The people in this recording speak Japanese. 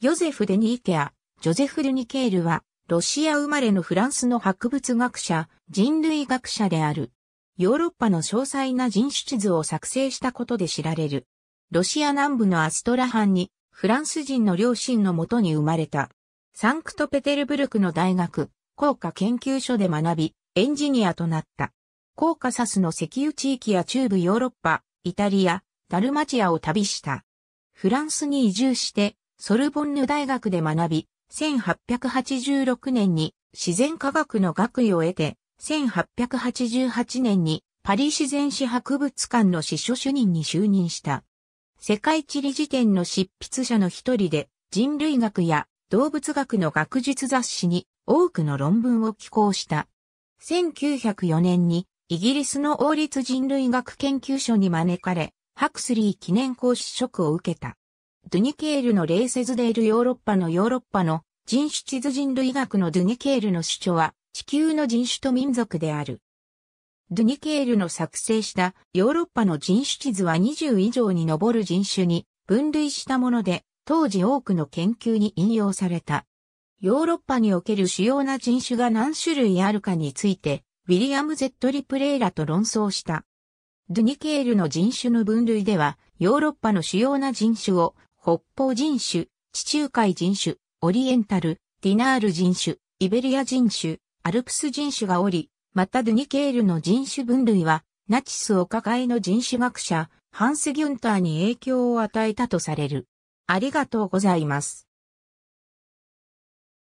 ヨゼフ・デニーケア、ジョゼフ・ルニケールは、ロシア生まれのフランスの博物学者、人類学者である。ヨーロッパの詳細な人種地図を作成したことで知られる。ロシア南部のアストラハンに、フランス人の両親のもとに生まれた。サンクトペテルブルクの大学、工科研究所で学び、エンジニアとなった。高カサスの石油地域や中部ヨーロッパ、イタリア、ダルマチアを旅した。フランスに移住して、ソルボンヌ大学で学び、1886年に自然科学の学位を得て、1888年にパリ自然史博物館の司書主任に就任した。世界地理辞典の執筆者の一人で、人類学や動物学の学術雑誌に多くの論文を寄稿した。1904年にイギリスの王立人類学研究所に招かれ、ハクスリー記念講師職を受けた。ドゥニケールのレーセズデールヨーロッパのヨーロッパの人種地図人類学のドゥニケールの主張は地球の人種と民族である。ドゥニケールの作成したヨーロッパの人種地図は20以上に上る人種に分類したもので、当時多くの研究に引用された。ヨーロッパにおける主要な人種が何種類あるかについて、ウィリアム・ゼット・リプレイラと論争した。ドゥニケールの人種の分類では、ヨーロッパの主要な人種を北方人種、地中海人種、オリエンタル、ディナール人種、イベリア人種、アルプス人種がおり、またドゥニケールの人種分類は、ナチスお抱えの人種学者、ハンス・ギュンターに影響を与えたとされる。ありがとうございます。